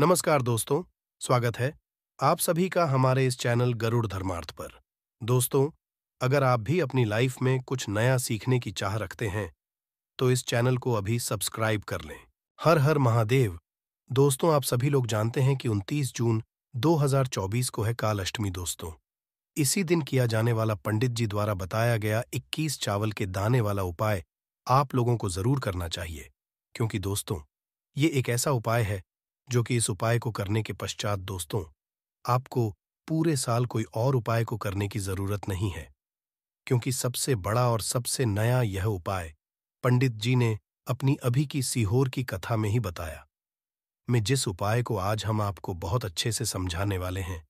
नमस्कार दोस्तों स्वागत है आप सभी का हमारे इस चैनल गरुड़ धर्मार्थ पर दोस्तों अगर आप भी अपनी लाइफ में कुछ नया सीखने की चाह रखते हैं तो इस चैनल को अभी सब्सक्राइब कर लें हर हर महादेव दोस्तों आप सभी लोग जानते हैं कि 29 जून 2024 को है काल अष्टमी दोस्तों इसी दिन किया जाने वाला पंडित जी द्वारा बताया गया 21 चावल के दाने वाला उपाय आप लोगों को जरूर करना चाहिए क्योंकि दोस्तों ये एक ऐसा उपाय है जो कि इस उपाय को करने के पश्चात दोस्तों आपको पूरे साल कोई और उपाय को करने की जरूरत नहीं है क्योंकि सबसे बड़ा और सबसे नया यह उपाय पंडित जी ने अपनी अभी की सीहोर की कथा में ही बताया मैं जिस उपाय को आज हम आपको बहुत अच्छे से समझाने वाले हैं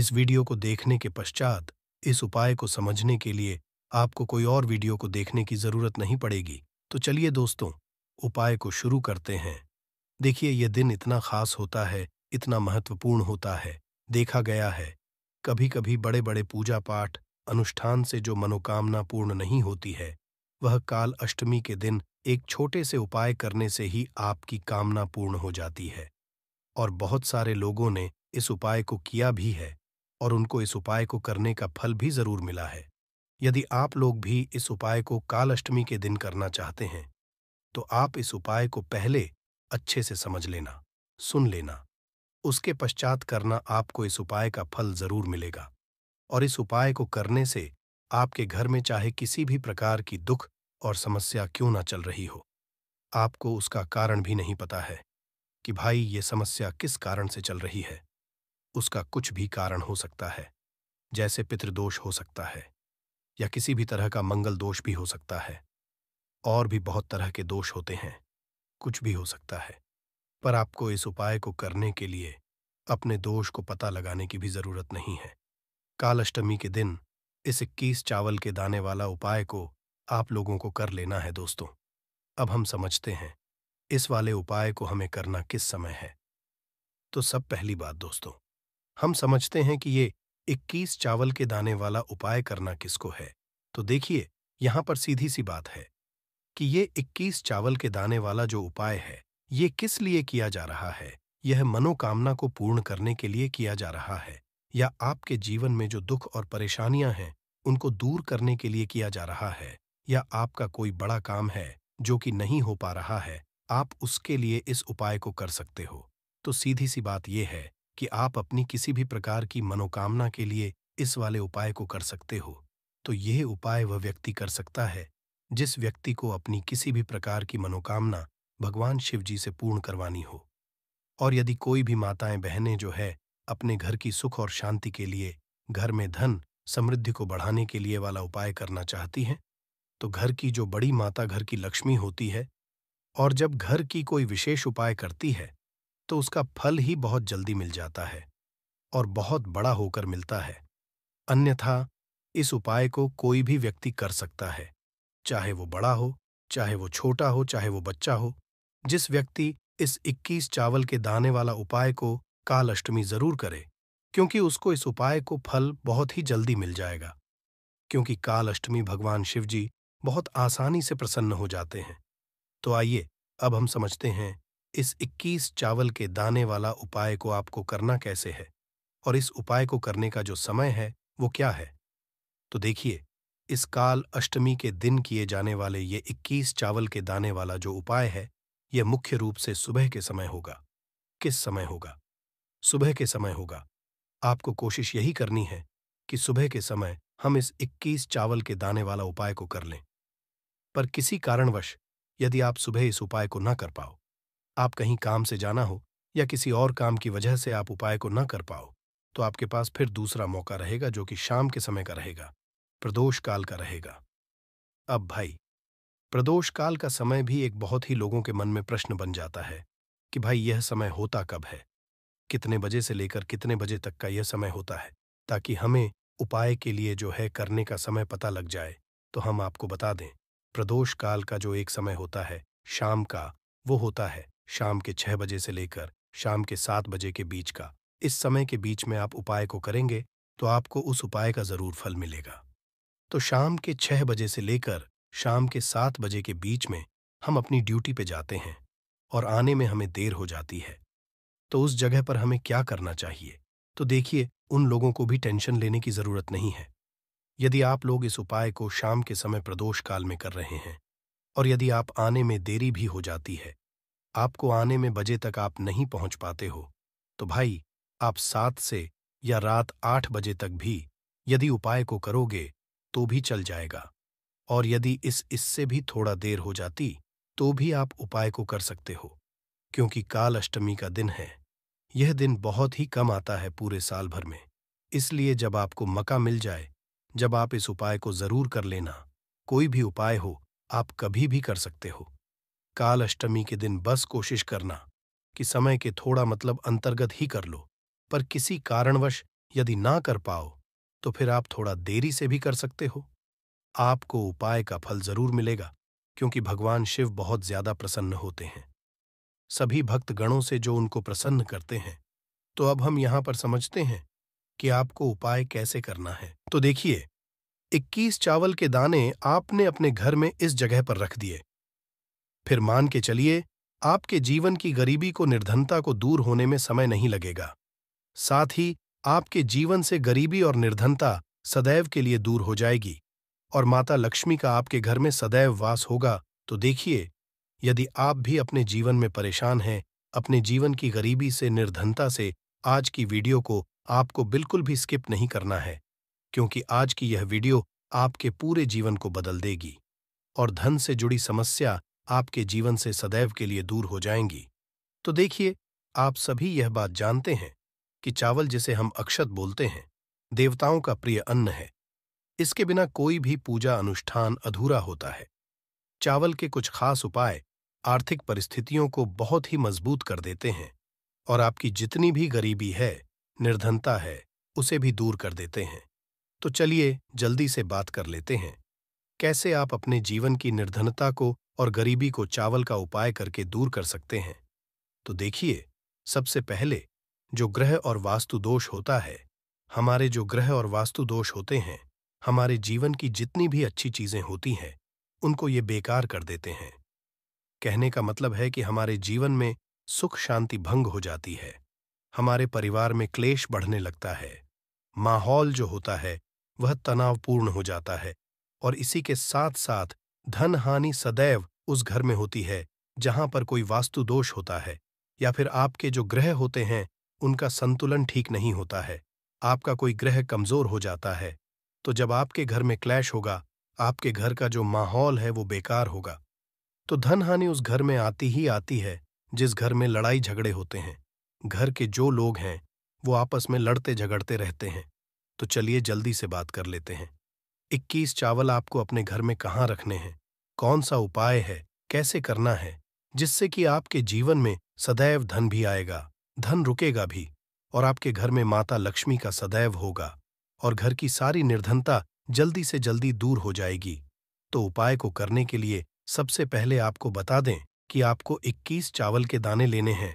इस वीडियो को देखने के पश्चात इस उपाय को समझने के लिए आपको कोई और वीडियो को देखने की जरूरत नहीं पड़ेगी तो चलिए दोस्तों उपाय को शुरू करते हैं देखिए यह दिन इतना खास होता है इतना महत्वपूर्ण होता है देखा गया है कभी कभी बड़े बड़े पूजा पाठ अनुष्ठान से जो मनोकामना पूर्ण नहीं होती है वह काल अष्टमी के दिन एक छोटे से उपाय करने से ही आपकी कामना पूर्ण हो जाती है और बहुत सारे लोगों ने इस उपाय को किया भी है और उनको इस उपाय को करने का फल भी जरूर मिला है यदि आप लोग भी इस उपाय को काल अष्टमी के दिन करना चाहते हैं तो आप इस उपाय को पहले अच्छे से समझ लेना सुन लेना उसके पश्चात करना आपको इस उपाय का फल जरूर मिलेगा और इस उपाय को करने से आपके घर में चाहे किसी भी प्रकार की दुख और समस्या क्यों ना चल रही हो आपको उसका कारण भी नहीं पता है कि भाई ये समस्या किस कारण से चल रही है उसका कुछ भी कारण हो सकता है जैसे पितृदोष हो सकता है या किसी भी तरह का मंगल दोष भी हो सकता है और भी बहुत तरह के दोष होते हैं कुछ भी हो सकता है पर आपको इस उपाय को करने के लिए अपने दोष को पता लगाने की भी जरूरत नहीं है कालाष्टमी के दिन इस इक्कीस चावल के दाने वाला उपाय को आप लोगों को कर लेना है दोस्तों अब हम समझते हैं इस वाले उपाय को हमें करना किस समय है तो सब पहली बात दोस्तों हम समझते हैं कि ये 21 चावल के दाने वाला उपाय करना किसको है तो देखिए यहां पर सीधी सी बात है कि ये 21 चावल के दाने वाला जो उपाय है ये किस लिए किया जा रहा है यह मनोकामना को पूर्ण करने के लिए किया जा रहा है या आपके जीवन में जो दुख और परेशानियां हैं उनको दूर करने के लिए किया जा रहा है या आपका कोई बड़ा काम है जो कि नहीं हो पा रहा है आप उसके लिए इस उपाय को कर सकते हो तो सीधी सी बात यह है कि आप अपनी किसी भी प्रकार की मनोकामना के लिए इस वाले उपाय को कर सकते हो तो यह उपाय वह व्यक्ति कर सकता है जिस व्यक्ति को अपनी किसी भी प्रकार की मनोकामना भगवान शिव जी से पूर्ण करवानी हो और यदि कोई भी माताएं बहनें जो है अपने घर की सुख और शांति के लिए घर में धन समृद्धि को बढ़ाने के लिए वाला उपाय करना चाहती हैं तो घर की जो बड़ी माता घर की लक्ष्मी होती है और जब घर की कोई विशेष उपाय करती है तो उसका फल ही बहुत जल्दी मिल जाता है और बहुत बड़ा होकर मिलता है अन्यथा इस उपाय को कोई भी व्यक्ति कर सकता है चाहे वो बड़ा हो चाहे वो छोटा हो चाहे वो बच्चा हो जिस व्यक्ति इस 21 चावल के दाने वाला उपाय को काल अष्टमी जरूर करे क्योंकि उसको इस उपाय को फल बहुत ही जल्दी मिल जाएगा क्योंकि काल अष्टमी भगवान शिवजी बहुत आसानी से प्रसन्न हो जाते हैं तो आइए अब हम समझते हैं इस 21 चावल के दाने वाला उपाय को आपको करना कैसे है और इस उपाय को करने का जो समय है वो क्या है तो देखिए इस काल अष्टमी के दिन किए जाने वाले ये 21 चावल के दाने वाला जो उपाय है यह मुख्य रूप से सुबह के समय होगा किस समय होगा सुबह के समय होगा आपको कोशिश यही करनी है कि सुबह के समय हम इस 21 चावल के दाने वाला उपाय को कर लें पर किसी कारणवश यदि आप सुबह इस उपाय को न कर पाओ आप कहीं काम से जाना हो या किसी और काम की वजह से आप उपाय को न कर पाओ तो आपके पास फिर दूसरा मौका रहेगा जो कि शाम के समय का रहेगा प्रदोष काल का रहेगा अब भाई प्रदोष काल का समय भी एक बहुत ही लोगों के मन में प्रश्न बन जाता है कि भाई यह समय होता कब है कितने बजे से लेकर कितने बजे तक का यह समय होता है ताकि हमें उपाय के लिए जो है करने का समय पता लग जाए तो हम आपको बता दें प्रदोष काल का जो एक समय होता है शाम का वो होता है शाम के छह बजे से लेकर शाम के सात बजे के बीच का इस समय के बीच में आप उपाय को करेंगे तो आपको उस उपाय का जरूर फल मिलेगा तो शाम के छह बजे से लेकर शाम के सात बजे के बीच में हम अपनी ड्यूटी पे जाते हैं और आने में हमें देर हो जाती है तो उस जगह पर हमें क्या करना चाहिए तो देखिए उन लोगों को भी टेंशन लेने की जरूरत नहीं है यदि आप लोग इस उपाय को शाम के समय प्रदोष काल में कर रहे हैं और यदि आप आने में देरी भी हो जाती है आपको आने में बजे तक आप नहीं पहुंच पाते हो तो भाई आप सात से या रात आठ बजे तक भी यदि उपाय को करोगे तो भी चल जाएगा और यदि इस इससे भी थोड़ा देर हो जाती तो भी आप उपाय को कर सकते हो क्योंकि काल अष्टमी का दिन है यह दिन बहुत ही कम आता है पूरे साल भर में इसलिए जब आपको मका मिल जाए जब आप इस उपाय को जरूर कर लेना कोई भी उपाय हो आप कभी भी कर सकते हो काल अष्टमी के दिन बस कोशिश करना कि समय के थोड़ा मतलब अंतर्गत ही कर लो पर किसी कारणवश यदि ना कर पाओ तो फिर आप थोड़ा देरी से भी कर सकते हो आपको उपाय का फल जरूर मिलेगा क्योंकि भगवान शिव बहुत ज्यादा प्रसन्न होते हैं सभी भक्त गणों से जो उनको प्रसन्न करते हैं तो अब हम यहां पर समझते हैं कि आपको उपाय कैसे करना है तो देखिए 21 चावल के दाने आपने अपने घर में इस जगह पर रख दिए फिर मान के चलिए आपके जीवन की गरीबी को निर्धनता को दूर होने में समय नहीं लगेगा साथ ही आपके जीवन से गरीबी और निर्धनता सदैव के लिए दूर हो जाएगी और माता लक्ष्मी का आपके घर में सदैव वास होगा तो देखिए यदि आप भी अपने जीवन में परेशान हैं अपने जीवन की गरीबी से निर्धनता से आज की वीडियो को आपको बिल्कुल भी स्किप नहीं करना है क्योंकि आज की यह वीडियो आपके पूरे जीवन को बदल देगी और धन से जुड़ी समस्या आपके जीवन से सदैव के लिए दूर हो जाएंगी तो देखिए आप सभी यह बात जानते हैं कि चावल जिसे हम अक्षत बोलते हैं देवताओं का प्रिय अन्न है इसके बिना कोई भी पूजा अनुष्ठान अधूरा होता है चावल के कुछ खास उपाय आर्थिक परिस्थितियों को बहुत ही मजबूत कर देते हैं और आपकी जितनी भी गरीबी है निर्धनता है उसे भी दूर कर देते हैं तो चलिए जल्दी से बात कर लेते हैं कैसे आप अपने जीवन की निर्धनता को और गरीबी को चावल का उपाय करके दूर कर सकते हैं तो देखिए सबसे पहले जो ग्रह और वास्तु दोष होता है हमारे जो ग्रह और वास्तु दोष होते हैं हमारे जीवन की जितनी भी अच्छी चीजें होती हैं उनको ये बेकार कर देते हैं कहने का मतलब है कि हमारे जीवन में सुख शांति भंग हो जाती है हमारे परिवार में क्लेश बढ़ने लगता है माहौल जो होता है वह तनावपूर्ण हो जाता है और इसी के साथ साथ धन हानि सदैव उस घर में होती है जहां पर कोई वास्तु दोष होता है या फिर आपके जो ग्रह होते हैं उनका संतुलन ठीक नहीं होता है आपका कोई ग्रह कमजोर हो जाता है तो जब आपके घर में क्लैश होगा आपके घर का जो माहौल है वो बेकार होगा तो धन हानि उस घर में आती ही आती है जिस घर में लड़ाई झगड़े होते हैं घर के जो लोग हैं वो आपस में लड़ते झगड़ते रहते हैं तो चलिए जल्दी से बात कर लेते हैं इक्कीस चावल आपको अपने घर में कहाँ रखने हैं कौन सा उपाय है कैसे करना है जिससे कि आपके जीवन में सदैव धन भी आएगा धन रुकेगा भी और आपके घर में माता लक्ष्मी का सदैव होगा और घर की सारी निर्धनता जल्दी से जल्दी दूर हो जाएगी तो उपाय को करने के लिए सबसे पहले आपको बता दें कि आपको 21 चावल के दाने लेने हैं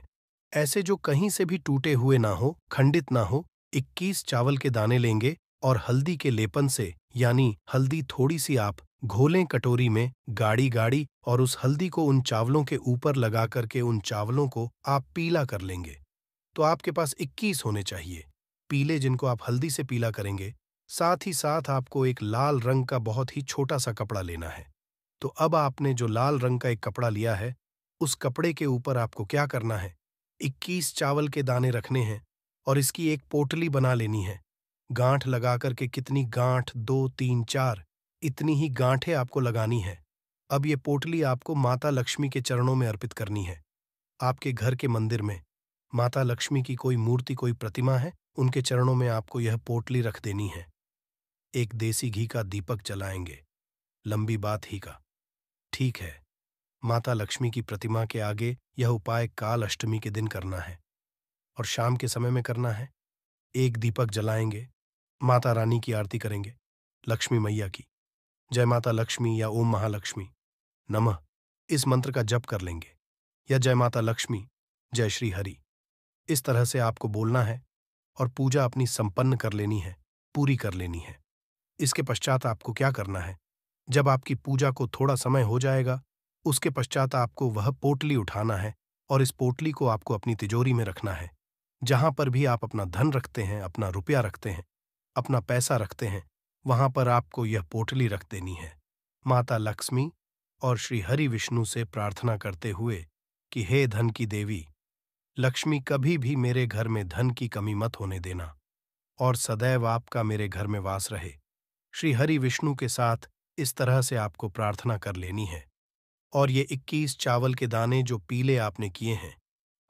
ऐसे जो कहीं से भी टूटे हुए ना हो खंडित ना हो 21 चावल के दाने लेंगे और हल्दी के लेपन से यानी हल्दी थोड़ी सी आप घोलें कटोरी में गाड़ी गाड़ी और उस हल्दी को उन चावलों के ऊपर लगा करके उन चावलों को आप पीला कर लेंगे तो आपके पास 21 होने चाहिए पीले जिनको आप हल्दी से पीला करेंगे साथ ही साथ आपको एक लाल रंग का बहुत ही छोटा सा कपड़ा लेना है तो अब आपने जो लाल रंग का एक कपड़ा लिया है उस कपड़े के ऊपर आपको क्या करना है 21 चावल के दाने रखने हैं और इसकी एक पोटली बना लेनी है गांठ लगा करके कितनी गांठ दो तीन चार इतनी ही गांठें आपको लगानी है अब ये पोटली आपको माता लक्ष्मी के चरणों में अर्पित करनी है आपके घर के मंदिर में माता लक्ष्मी की कोई मूर्ति कोई प्रतिमा है उनके चरणों में आपको यह पोटली रख देनी है एक देसी घी का दीपक जलाएंगे लंबी बात ही का ठीक है माता लक्ष्मी की प्रतिमा के आगे यह उपाय काल अष्टमी के दिन करना है और शाम के समय में करना है एक दीपक जलाएंगे माता रानी की आरती करेंगे लक्ष्मी मैया की जय माता लक्ष्मी या ओम महालक्ष्मी नमः इस मंत्र का जप कर लेंगे या जय माता लक्ष्मी जय श्री हरि इस तरह से आपको बोलना है और पूजा अपनी संपन्न कर लेनी है पूरी कर लेनी है इसके पश्चात आपको क्या करना है जब आपकी पूजा को थोड़ा समय हो जाएगा उसके पश्चात आपको वह पोटली उठाना है और इस पोटली को आपको अपनी तिजोरी में रखना है जहां पर भी आप अपना धन रखते हैं अपना रुपया रखते हैं अपना पैसा रखते हैं वहां पर आपको यह पोटली रख देनी है माता लक्ष्मी और श्री हरि विष्णु से प्रार्थना करते हुए कि हे धन की देवी लक्ष्मी कभी भी मेरे घर में धन की कमी मत होने देना और सदैव आपका मेरे घर में वास रहे श्री हरि विष्णु के साथ इस तरह से आपको प्रार्थना कर लेनी है और ये 21 चावल के दाने जो पीले आपने किए हैं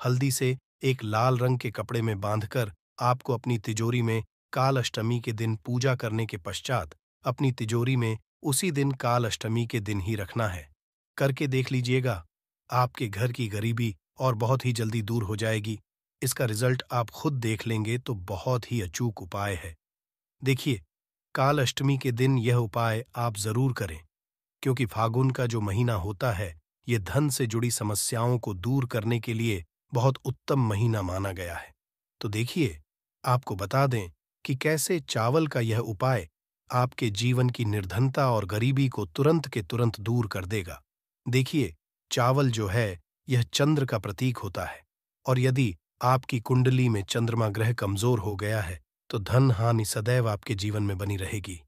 हल्दी से एक लाल रंग के कपड़े में बांधकर आपको अपनी तिजोरी में काल अष्टमी के दिन पूजा करने के पश्चात अपनी तिजोरी में उसी दिन काल अष्टमी के दिन ही रखना है करके देख लीजिएगा आपके घर की गरीबी और बहुत ही जल्दी दूर हो जाएगी इसका रिजल्ट आप खुद देख लेंगे तो बहुत ही अचूक उपाय है देखिए काल अष्टमी के दिन यह उपाय आप जरूर करें क्योंकि फागुन का जो महीना होता है ये धन से जुड़ी समस्याओं को दूर करने के लिए बहुत उत्तम महीना माना गया है तो देखिए आपको बता दें कि कैसे चावल का यह उपाय आपके जीवन की निर्धनता और गरीबी को तुरंत के तुरंत दूर कर देगा देखिए चावल जो है यह चंद्र का प्रतीक होता है और यदि आपकी कुंडली में चंद्रमा ग्रह कमजोर हो गया है तो धन हानि सदैव आपके जीवन में बनी रहेगी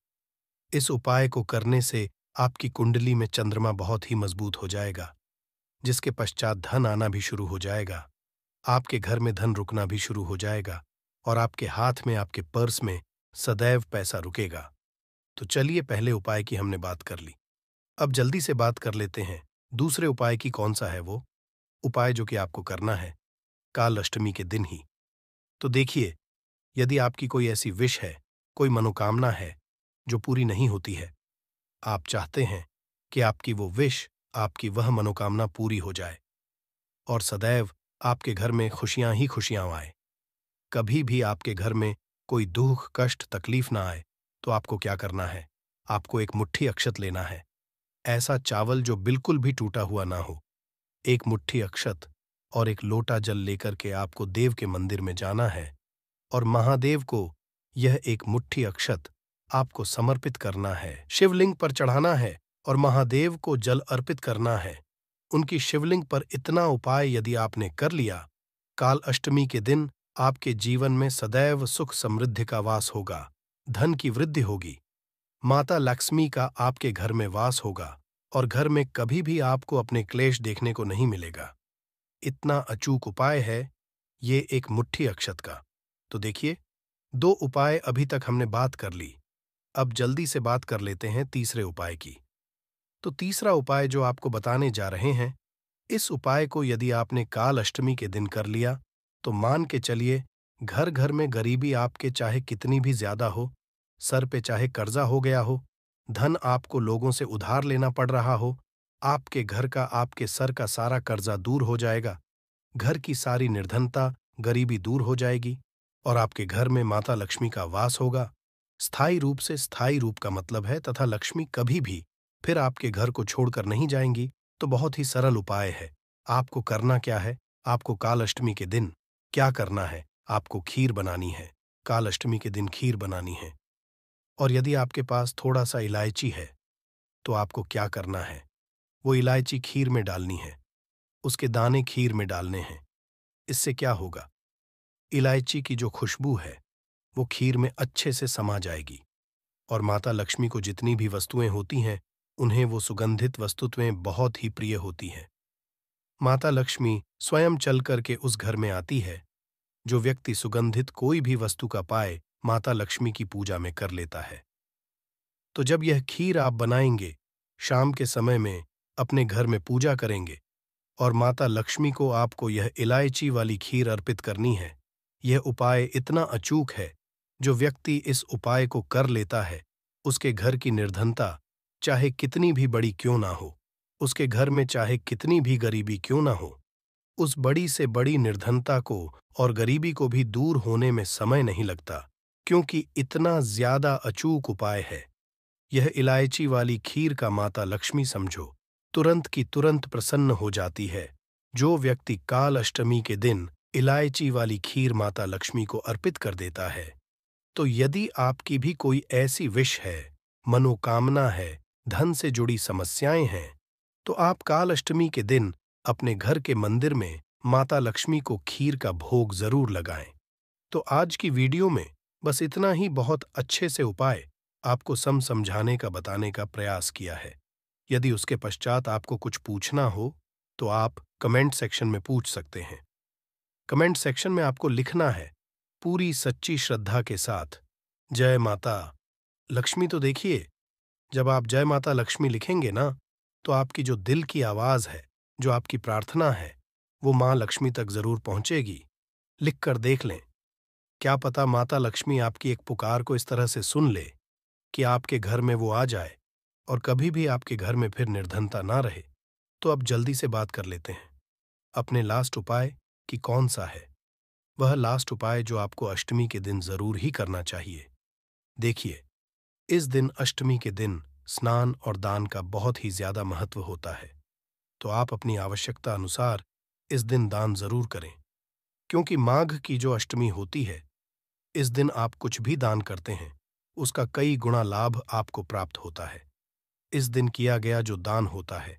इस उपाय को करने से आपकी कुंडली में चंद्रमा बहुत ही मजबूत हो जाएगा जिसके पश्चात धन आना भी शुरू हो जाएगा आपके घर में धन रुकना भी शुरू हो जाएगा और आपके हाथ में आपके पर्स में सदैव पैसा रुकेगा तो चलिए पहले उपाय की हमने बात कर ली अब जल्दी से बात कर लेते हैं दूसरे उपाय की कौन सा है वो उपाय जो कि आपको करना है काल अष्टमी के दिन ही तो देखिए यदि आपकी कोई ऐसी विश है कोई मनोकामना है जो पूरी नहीं होती है आप चाहते हैं कि आपकी वो विश आपकी वह मनोकामना पूरी हो जाए और सदैव आपके घर में खुशियां ही खुशियां आए कभी भी आपके घर में कोई दुख कष्ट तकलीफ ना आए तो आपको क्या करना है आपको एक मुट्ठी अक्षत लेना है ऐसा चावल जो बिल्कुल भी टूटा हुआ ना हो एक मुट्ठी अक्षत और एक लोटा जल लेकर के आपको देव के मंदिर में जाना है और महादेव को यह एक मुट्ठी अक्षत आपको समर्पित करना है शिवलिंग पर चढ़ाना है और महादेव को जल अर्पित करना है उनकी शिवलिंग पर इतना उपाय यदि आपने कर लिया काल अष्टमी के दिन आपके जीवन में सदैव सुख समृद्धि का वास होगा धन की वृद्धि होगी माता लक्ष्मी का आपके घर में वास होगा और घर में कभी भी आपको अपने क्लेश देखने को नहीं मिलेगा इतना अचूक उपाय है ये एक मुट्ठी अक्षत का तो देखिए दो उपाय अभी तक हमने बात कर ली अब जल्दी से बात कर लेते हैं तीसरे उपाय की तो तीसरा उपाय जो आपको बताने जा रहे हैं इस उपाय को यदि आपने काल अष्टमी के दिन कर लिया तो मान के चलिए घर घर में गरीबी आपके चाहे कितनी भी ज्यादा हो सर पे चाहे कर्जा हो गया हो धन आपको लोगों से उधार लेना पड़ रहा हो आपके घर का आपके सर का सारा कर्जा दूर हो जाएगा घर की सारी निर्धनता गरीबी दूर हो जाएगी और आपके घर में माता लक्ष्मी का वास होगा स्थायी रूप से स्थायी रूप का मतलब है तथा लक्ष्मी कभी भी फिर आपके घर को छोड़कर नहीं जाएंगी तो बहुत ही सरल उपाय है आपको करना क्या है आपको कालअष्टमी के दिन क्या करना है आपको खीर बनानी है कालअष्टमी के दिन खीर बनानी है और यदि आपके पास थोड़ा सा इलायची है तो आपको क्या करना है वो इलायची खीर में डालनी है उसके दाने खीर में डालने हैं इससे क्या होगा इलायची की जो खुशबू है वो खीर में अच्छे से समा जाएगी और माता लक्ष्मी को जितनी भी वस्तुएं होती हैं उन्हें वो सुगंधित वस्तुत्वें बहुत ही प्रिय होती हैं माता लक्ष्मी स्वयं चल करके उस घर में आती है जो व्यक्ति सुगंधित कोई भी वस्तु का पाए माता लक्ष्मी की पूजा में कर लेता है तो जब यह खीर आप बनाएंगे शाम के समय में अपने घर में पूजा करेंगे और माता लक्ष्मी को आपको यह इलायची वाली खीर अर्पित करनी है यह उपाय इतना अचूक है जो व्यक्ति इस उपाय को कर लेता है उसके घर की निर्धनता चाहे कितनी भी बड़ी क्यों ना हो उसके घर में चाहे कितनी भी गरीबी क्यों ना हो उस बड़ी से बड़ी निर्धनता को और गरीबी को भी दूर होने में समय नहीं लगता क्योंकि इतना ज्यादा अचूक उपाय है यह इलायची वाली खीर का माता लक्ष्मी समझो तुरंत की तुरंत प्रसन्न हो जाती है जो व्यक्ति काल अष्टमी के दिन इलायची वाली खीर माता लक्ष्मी को अर्पित कर देता है तो यदि आपकी भी कोई ऐसी विश है मनोकामना है धन से जुड़ी समस्याएं हैं तो आप काल अष्टमी के दिन अपने घर के मंदिर में माता लक्ष्मी को खीर का भोग जरूर लगाएं तो आज की वीडियो में बस इतना ही बहुत अच्छे से उपाय आपको सम समझाने का बताने का प्रयास किया है यदि उसके पश्चात आपको कुछ पूछना हो तो आप कमेंट सेक्शन में पूछ सकते हैं कमेंट सेक्शन में आपको लिखना है पूरी सच्ची श्रद्धा के साथ जय माता लक्ष्मी तो देखिए जब आप जय माता लक्ष्मी लिखेंगे ना तो आपकी जो दिल की आवाज़ है जो आपकी प्रार्थना है वो माँ लक्ष्मी तक जरूर पहुंचेगी लिख कर देख लें क्या पता माता लक्ष्मी आपकी एक पुकार को इस तरह से सुन ले कि आपके घर में वो आ जाए और कभी भी आपके घर में फिर निर्धनता ना रहे तो अब जल्दी से बात कर लेते हैं अपने लास्ट उपाय कि कौन सा है वह लास्ट उपाय जो आपको अष्टमी के दिन जरूर ही करना चाहिए देखिए इस दिन अष्टमी के दिन स्नान और दान का बहुत ही ज्यादा महत्व होता है तो आप अपनी आवश्यकता अनुसार इस दिन दान जरूर करें क्योंकि माघ की जो अष्टमी होती है इस दिन आप कुछ भी दान करते हैं उसका कई गुणा लाभ आपको प्राप्त होता है इस दिन किया गया जो दान होता है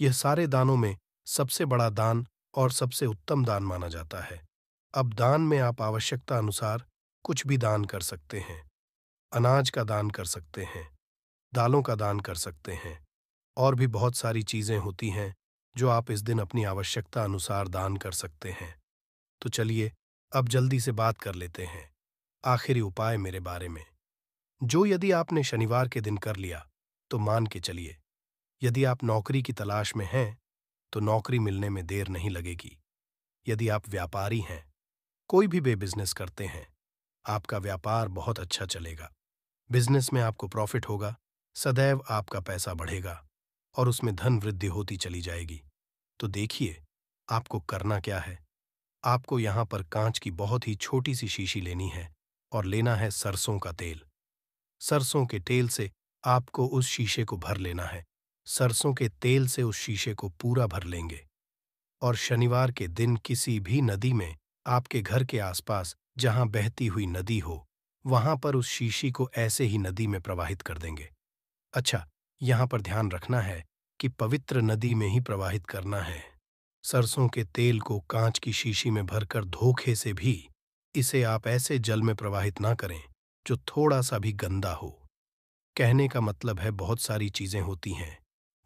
यह सारे दानों में सबसे बड़ा दान और सबसे उत्तम दान माना जाता है अब दान में आप आवश्यकता अनुसार कुछ भी दान कर सकते हैं अनाज का दान कर सकते हैं दालों का दान कर सकते हैं और भी बहुत सारी चीज़ें होती हैं जो आप इस दिन अपनी आवश्यकता अनुसार दान कर सकते हैं तो चलिए अब जल्दी से बात कर लेते हैं आखिरी उपाय मेरे बारे में जो यदि आपने शनिवार के दिन कर लिया तो मान के चलिए यदि आप नौकरी की तलाश में हैं तो नौकरी मिलने में देर नहीं लगेगी यदि आप व्यापारी हैं कोई भी बेबिजनेस करते हैं आपका व्यापार बहुत अच्छा चलेगा बिजनेस में आपको प्रॉफिट होगा सदैव आपका पैसा बढ़ेगा और उसमें धन वृद्धि होती चली जाएगी तो देखिए आपको करना क्या है आपको यहां पर कांच की बहुत ही छोटी सी शीशी लेनी है और लेना है सरसों का तेल सरसों के तेल से आपको उस शीशे को भर लेना है सरसों के तेल से उस शीशे को पूरा भर लेंगे और शनिवार के दिन किसी भी नदी में आपके घर के आसपास जहां बहती हुई नदी हो वहां पर उस शीशी को ऐसे ही नदी में प्रवाहित कर देंगे अच्छा यहां पर ध्यान रखना है कि पवित्र नदी में ही प्रवाहित करना है सरसों के तेल को कांच की शीशी में भरकर धोखे से भी इसे आप ऐसे जल में प्रवाहित ना करें जो थोड़ा सा भी गंदा हो कहने का मतलब है बहुत सारी चीजें होती हैं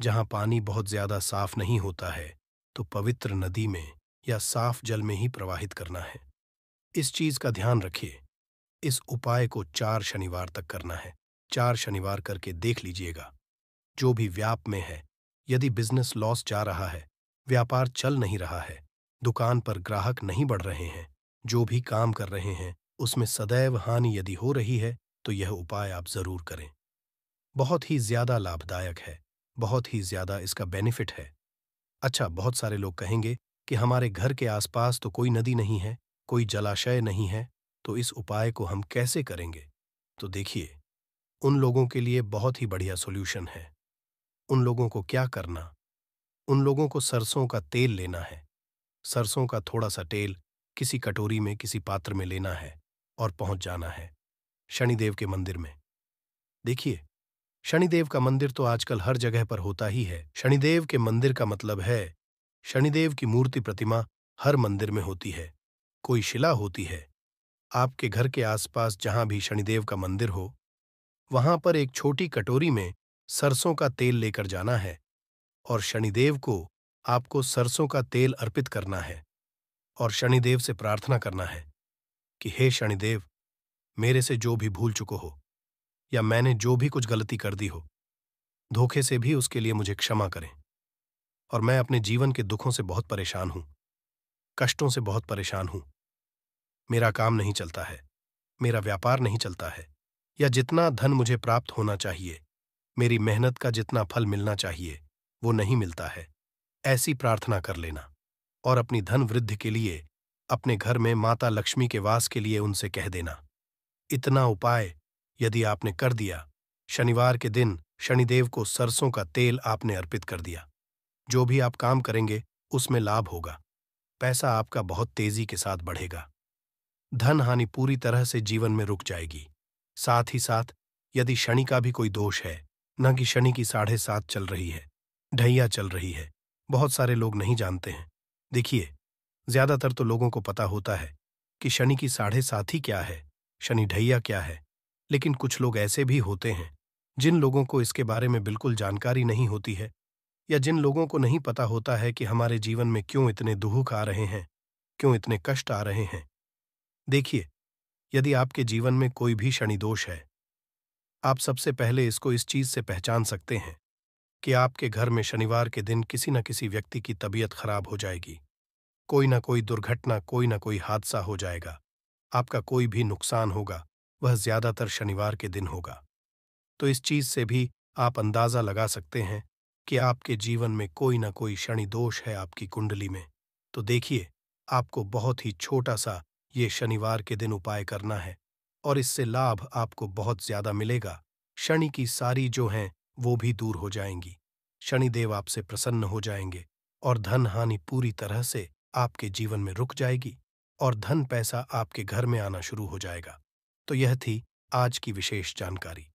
जहां पानी बहुत ज्यादा साफ नहीं होता है तो पवित्र नदी में या साफ जल में ही प्रवाहित करना है इस चीज का ध्यान रखिए इस उपाय को चार शनिवार तक करना है चार शनिवार करके देख लीजिएगा जो भी व्याप में है यदि बिजनेस लॉस जा रहा है व्यापार चल नहीं रहा है दुकान पर ग्राहक नहीं बढ़ रहे हैं जो भी काम कर रहे हैं उसमें सदैव हानि यदि हो रही है तो यह उपाय आप जरूर करें बहुत ही ज्यादा लाभदायक है बहुत ही ज्यादा इसका बेनिफिट है अच्छा बहुत सारे लोग कहेंगे कि हमारे घर के आसपास तो कोई नदी नहीं है कोई जलाशय नहीं है तो इस उपाय को हम कैसे करेंगे तो देखिए उन लोगों के लिए बहुत ही बढ़िया सॉल्यूशन है उन लोगों को क्या करना उन लोगों को सरसों का तेल लेना है सरसों का थोड़ा सा तेल किसी कटोरी में किसी पात्र में लेना है और पहुंच जाना है शनिदेव के मंदिर में देखिए शनिदेव का मंदिर तो आजकल हर जगह पर होता ही है शनिदेव के मंदिर का मतलब है शनिदेव की मूर्ति प्रतिमा हर मंदिर में होती है कोई शिला होती है आपके घर के आसपास जहां भी शनिदेव का मंदिर हो वहां पर एक छोटी कटोरी में सरसों का तेल लेकर जाना है और शनिदेव को आपको सरसों का तेल अर्पित करना है और शनिदेव से प्रार्थना करना है कि हे शनिदेव मेरे से जो भी भूल चुको हो या मैंने जो भी कुछ गलती कर दी हो धोखे से भी उसके लिए मुझे क्षमा करें और मैं अपने जीवन के दुखों से बहुत परेशान हूं कष्टों से बहुत परेशान हूं मेरा काम नहीं चलता है मेरा व्यापार नहीं चलता है या जितना धन मुझे प्राप्त होना चाहिए मेरी मेहनत का जितना फल मिलना चाहिए वो नहीं मिलता है ऐसी प्रार्थना कर लेना और अपनी धन वृद्धि के लिए अपने घर में माता लक्ष्मी के वास के लिए उनसे कह देना इतना उपाय यदि आपने कर दिया शनिवार के दिन शनिदेव को सरसों का तेल आपने अर्पित कर दिया जो भी आप काम करेंगे उसमें लाभ होगा पैसा आपका बहुत तेजी के साथ बढ़ेगा धन हानि पूरी तरह से जीवन में रुक जाएगी साथ ही साथ यदि शनि का भी कोई दोष है न कि शनि की साढ़े सात चल रही है ढैया चल रही है बहुत सारे लोग नहीं जानते हैं देखिए ज्यादातर तो लोगों को पता होता है कि शनि की साढ़े साथी क्या है शनि ढैया क्या है लेकिन कुछ लोग ऐसे भी होते हैं जिन लोगों को इसके बारे में बिल्कुल जानकारी नहीं होती है या जिन लोगों को नहीं पता होता है कि हमारे जीवन में क्यों इतने दुहक आ रहे हैं क्यों इतने कष्ट आ रहे हैं देखिए यदि आपके जीवन में कोई भी शनि दोष है आप सबसे पहले इसको इस चीज से पहचान सकते हैं कि आपके घर में शनिवार के दिन किसी न किसी व्यक्ति की तबीयत खराब हो जाएगी कोई ना कोई दुर्घटना कोई ना कोई हादसा हो जाएगा आपका कोई भी नुकसान होगा वह ज्यादातर शनिवार के दिन होगा तो इस चीज से भी आप अंदाजा लगा सकते हैं कि आपके जीवन में कोई ना कोई शनि दोष है आपकी कुंडली में तो देखिए आपको बहुत ही छोटा सा ये शनिवार के दिन उपाय करना है और इससे लाभ आपको बहुत ज्यादा मिलेगा शनि की सारी जो हैं वो भी दूर हो जाएंगी शनिदेव आपसे प्रसन्न हो जाएंगे और धन हानि पूरी तरह से आपके जीवन में रुक जाएगी और धन पैसा आपके घर में आना शुरू हो जाएगा तो यह थी आज की विशेष जानकारी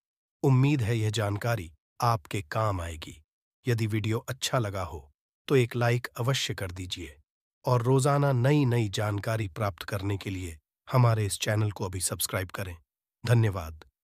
उम्मीद है यह जानकारी आपके काम आएगी यदि वीडियो अच्छा लगा हो तो एक लाइक अवश्य कर दीजिए और रोजाना नई नई जानकारी प्राप्त करने के लिए हमारे इस चैनल को अभी सब्सक्राइब करें धन्यवाद